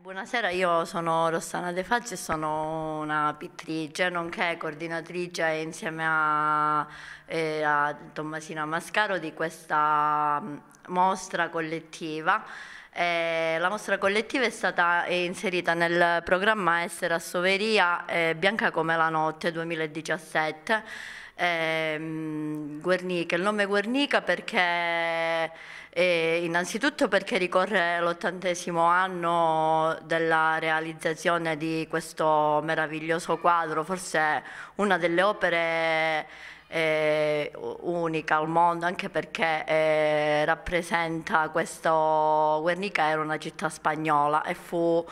Buonasera, io sono Rossana De Fazzi e sono una pittrice, nonché coordinatrice insieme a, eh, a Tommasina Mascaro di questa mm, mostra collettiva. Eh, la mostra collettiva è stata inserita nel programma Essere a Soveria eh, Bianca come la notte 2017 ehm, Guernica. Il nome Guernica perché eh, innanzitutto perché ricorre l'ottantesimo anno della realizzazione di questo meraviglioso quadro, forse una delle opere eh, unica al mondo anche perché eh, rappresenta questo Guernica era una città spagnola e fu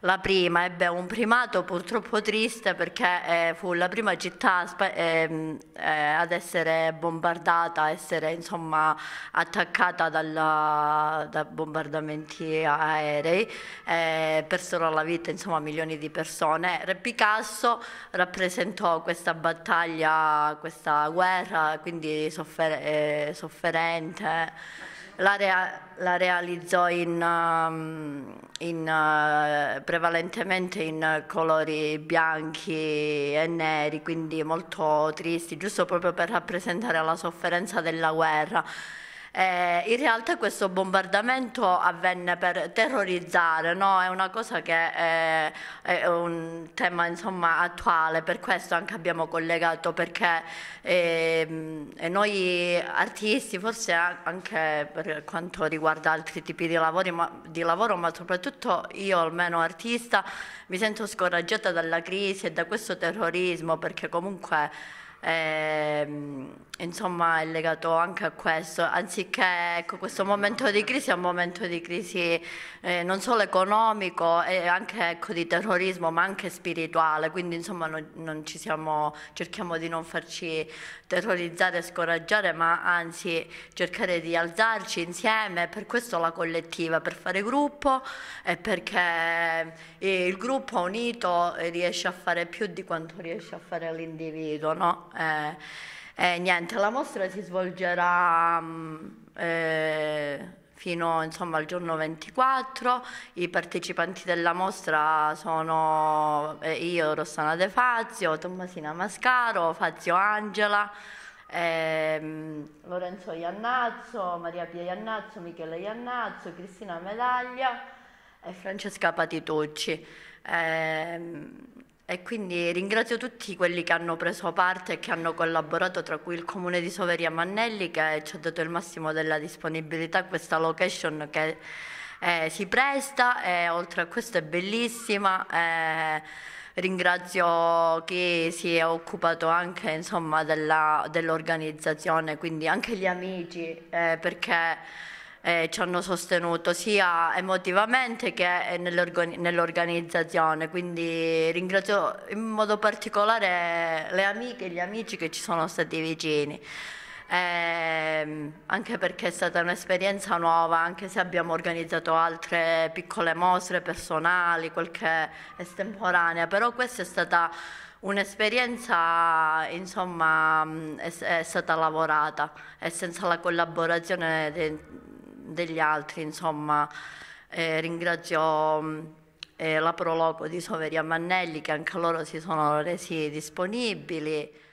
la prima, ebbe un primato purtroppo triste perché eh, fu la prima città eh, eh, ad essere bombardata, a essere insomma, attaccata dalla, da bombardamenti aerei, eh, persero la vita insomma, milioni di persone. Re Picasso rappresentò questa battaglia, questa guerra, quindi soffer- eh, sofferente la, rea- la realizzò in, um, in, uh, prevalentemente in colori bianchi e neri, quindi molto tristi, giusto proprio per rappresentare la sofferenza della guerra. Eh, in realtà questo bombardamento avvenne per terrorizzare, no? è una cosa che è, eh, è un tema insomma, attuale, per questo anche abbiamo collegato, perché eh, noi artisti, forse anche per quanto riguarda altri tipi di, lavori, ma, di lavoro, ma soprattutto io almeno artista, mi sento scoraggiata dalla crisi e da questo terrorismo, perché comunque eh, insomma è legato anche a questo, anziché ecco, questo momento di crisi è un momento di crisi eh, non solo economico e anche ecco, di terrorismo ma anche spirituale, quindi insomma non, non siamo, cerchiamo di non farci terrorizzare e scoraggiare ma anzi cercare di alzarci insieme, per questo la collettiva, per fare gruppo e perché il gruppo unito riesce a fare più di quanto riesce a fare l'individuo. No? E, eh, e eh, niente, la mostra si svolgerà mm, eh, fino insomma, al giorno 24. I partecipanti della mostra sono eh, io, Rossana De Fazio, Tommasina Mascaro, Fazio Angela. Ehm, Lorenzo Iannazzo, Maria Pia Iannazzo, Michele Iannazzo, Cristina Medaglia e Francesca Patitucci. Ehm, e quindi ringrazio tutti quelli che hanno preso parte e che hanno collaborato, tra cui il Comune di Soveria Mannelli che ci ha dato il massimo della disponibilità a questa location che eh, si presta e oltre a questo è bellissima. Eh, ringrazio chi si è occupato anche dell'organizzazione, quindi anche gli amici eh, perché eh, ci hanno sostenuto sia emotivamente che nell'organizzazione. Quindi ringrazio in modo particolare le amiche e gli amici che ci sono stati vicini. Eh, anche perché è stata un'esperienza nuova, anche se abbiamo organizzato altre piccole mostre personali, qualche estemporanea, però questa è stata un'esperienza insomma è, è stata lavorata e senza la collaborazione degli altri, insomma, eh, ringrazio mm, eh, la Proloco di Soveria Mannelli che anche loro si sono resi disponibili.